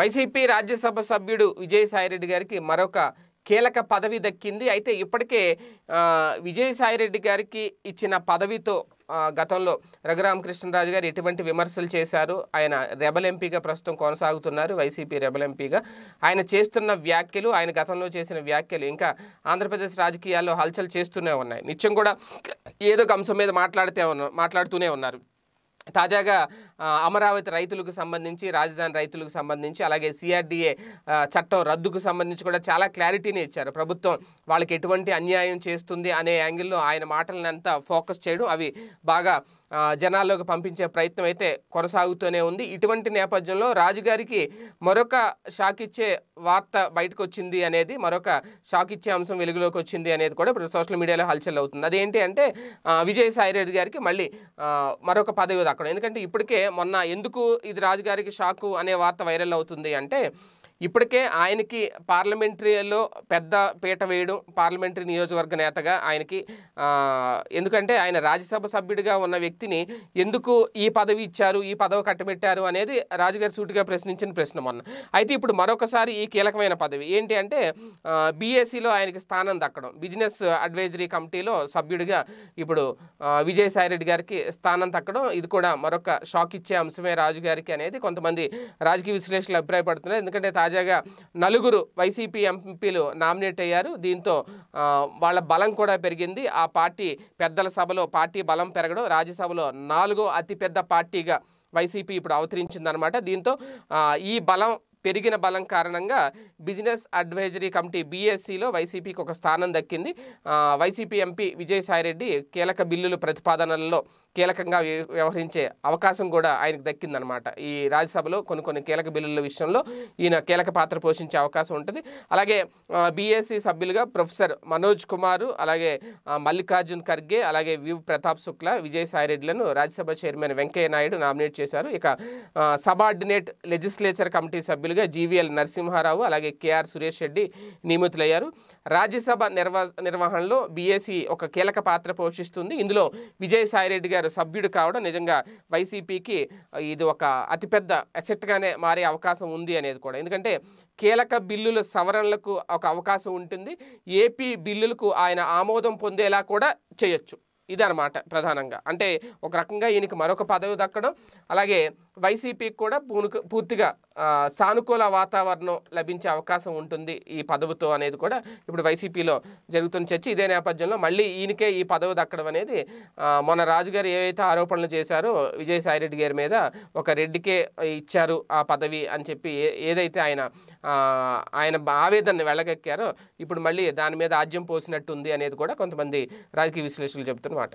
YCP Rajya Sabha సభ్యుడు విజయసాయిరెడ్డి గారికి మరొక కీలక పదవి దక్కింది అయితే ఇప్పటికే విజయసాయిరెడ్డి గారికి ఇచ్చిన పదవితో గతంలో రఘురామకృష్ణరాజు గారు ఎటువంటి విమర్శలు చేశారు ఆయన రెబల్ ఎంపీగా ప్రస్తుతం కొనసాగుతున్నారు వైసీపీ రెబల్ ఎంపీగా ఆయన చేస్తున్న వ్యాఖ్యలు ఆయన గతంలో చేసిన వ్యాఖ్యలు ఇంకా ఆంధ్రప్రదేశ్ రాజకీయాల్లో హల్చల్ చేస్తూనే ఉన్నాయి నిత్యం కూడా ఏదో ఒక అంశం మీద మాట్లాడితే ఉన్నారు మాట్లాడుతూనే ఉన్నారు తాజాగా అమరావతి రైతులకు సంబంధించి రాజధాని రైతులకు సంబంధించి అలాగే సిఆర్డిఏ చట్టం రద్దుకు సంబంధించి కూడా చాలా క్లారిటీని ఇచ్చారు ప్రభుత్వం వాళ్ళకి ఎటువంటి అన్యాయం చేస్తుంది అనే యాంగిల్లో ఆయన మాటలను అంతా ఫోకస్ చేయడం అవి బాగా జనాల్లోకి పంపించే ప్రయత్నం అయితే కొనసాగుతూనే ఉంది ఇటువంటి నేపథ్యంలో రాజుగారికి మరొక షాక్ ఇచ్చే వార్త బయటకు వచ్చింది అనేది మరొక షాక్ ఇచ్చే అంశం వెలుగులోకి వచ్చింది అనేది కూడా ఇప్పుడు సోషల్ మీడియాలో హల్చల్ అవుతుంది అదేంటి అంటే విజయసాయి రెడ్డి గారికి మళ్ళీ మరొక పదవి దక్కడం ఎందుకంటే ఇప్పటికే మొన్న ఎందుకు ఇది రాజుగారికి షాకు అనే వార్త వైరల్ అవుతుంది అంటే ఇప్పటికే ఆయనకి పార్లమెంటరీలో పెద్ద పీట వేయడం పార్లమెంటరీ నియోజకవర్గ నేతగా ఆయనకి ఎందుకంటే ఆయన రాజ్యసభ సభ్యుడిగా ఉన్న వ్యక్తిని ఎందుకు ఈ పదవి ఇచ్చారు ఈ పదవి కట్టబెట్టారు అనేది రాజుగారి సూటిగా ప్రశ్నించిన ప్రశ్న మొన్న అయితే ఇప్పుడు మరొకసారి ఈ కీలకమైన పదవి ఏంటి అంటే బీఎస్సీలో ఆయనకి స్థానం దక్కడం బిజినెస్ అడ్వైజరీ కమిటీలో సభ్యుడిగా ఇప్పుడు విజయసాయిరెడ్డి గారికి స్థానం తక్కడం ఇది కూడా మరొక షాక్ ఇచ్చే అంశమే రాజుగారికి అనేది కొంతమంది రాజకీయ విశ్లేషకులు అభిప్రాయపడుతున్నారు ఎందుకంటే తాజా తాజాగా నలుగురు వైసీపీ ఎంపీలు నామినేట్ అయ్యారు దీంతో వాళ్ళ బలం కూడా పెరిగింది ఆ పార్టీ పెద్దల సభలో పార్టీ బలం పెరగడం రాజ్యసభలో నాలుగో అతిపెద్ద పార్టీగా వైసీపీ ఇప్పుడు అవతరించిందనమాట దీంతో ఈ బలం పెరిగిన బలం కారణంగా బిజినెస్ అడ్వైజరీ కమిటీ బీఎస్సీలో వైసీపీకి ఒక స్థానం దక్కింది వైసీపీ ఎంపీ విజయసాయిరెడ్డి కీలక బిల్లులు ప్రతిపాదనల్లో కీలకంగా వ్యవహరించే అవకాశం కూడా ఆయనకు దక్కిందనమాట ఈ రాజ్యసభలో కొన్ని కొన్ని కీలక బిల్లుల విషయంలో ఈయన కీలక పాత్ర పోషించే అవకాశం ఉంటుంది అలాగే బీఎస్సీ సభ్యులుగా ప్రొఫెసర్ మనోజ్ కుమారు అలాగే మల్లికార్జున్ ఖర్గే అలాగే వి ప్రతాప్ శుక్ల విజయసాయిరెడ్డిలను రాజ్యసభ చైర్మన్ వెంకయ్య నాయుడు నామినేట్ చేశారు ఇక సబార్డినేట్ లెజిస్లేచర్ కమిటీ సభ్యులు సభ్యులుగా జీవీఎల్ నరసింహారావు అలాగే కేఆర్ సురేష్ రెడ్డి నియమితులయ్యారు రాజ్యసభ నిర్వ నిర్వహణలో బీఏసీ ఒక కీలక పాత్ర పోషిస్తుంది ఇందులో విజయసాయిరెడ్డి గారు సభ్యుడు కావడం నిజంగా వైసీపీకి ఇది ఒక అతిపెద్ద అసెట్గానే మారే అవకాశం ఉంది అనేది కూడా ఎందుకంటే కీలక బిల్లుల సవరణలకు ఒక అవకాశం ఉంటుంది ఏపీ బిల్లులకు ఆయన ఆమోదం పొందేలా కూడా చేయొచ్చు ఇదన్నమాట ప్రధానంగా అంటే ఒక రకంగా ఈయనకి మరొక పదవి దక్కడం అలాగే వైసీపీకి కూడా పూర్తిగా సానుకూల వాతావరణం లభించే అవకాశం ఉంటుంది ఈ పదవితో అనేది కూడా ఇప్పుడు వైసీపీలో జరుగుతున్న చర్చ ఇదే నేపథ్యంలో మళ్ళీ ఈయనకే ఈ పదవి దక్కడం అనేది మొన్న రాజుగారు ఏవైతే ఆరోపణలు చేశారో విజయసాయిరెడ్డి గారి మీద ఒక రెడ్డికే ఇచ్చారు ఆ పదవి అని చెప్పి ఏదైతే ఆయన ఆయన ఆవేదనను వెళ్ళగక్కారో ఇప్పుడు మళ్ళీ దాని మీద ఆజ్యం పోసినట్టుంది అనేది కూడా కొంతమంది రాజకీయ విశ్లేషకులు చెబుతున్నమాట